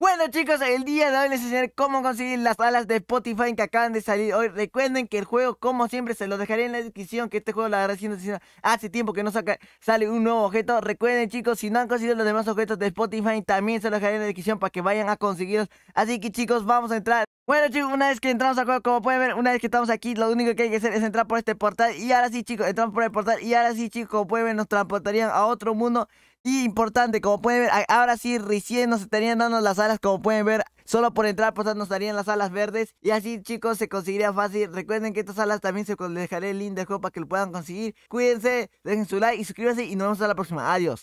Bueno chicos, el día de hoy les enseñaré cómo conseguir las alas de Spotify que acaban de salir hoy Recuerden que el juego, como siempre, se lo dejaré en la descripción Que este juego la verdad hace tiempo que no saca, sale un nuevo objeto Recuerden chicos, si no han conseguido los demás objetos de Spotify También se los dejaré en la descripción para que vayan a conseguirlos Así que chicos, vamos a entrar bueno chicos, una vez que entramos al juego, como pueden ver, una vez que estamos aquí, lo único que hay que hacer es entrar por este portal Y ahora sí chicos, entramos por el portal Y ahora sí chicos, como pueden ver, nos transportarían a otro mundo y importante, como pueden ver, ahora sí recién nos estarían dando las alas, como pueden ver, solo por entrar pues nos darían las alas verdes y así chicos se conseguiría fácil. Recuerden que estas alas también se les dejaré el link de juego para que lo puedan conseguir. Cuídense, dejen su like y suscríbanse y nos vemos a la próxima. Adiós.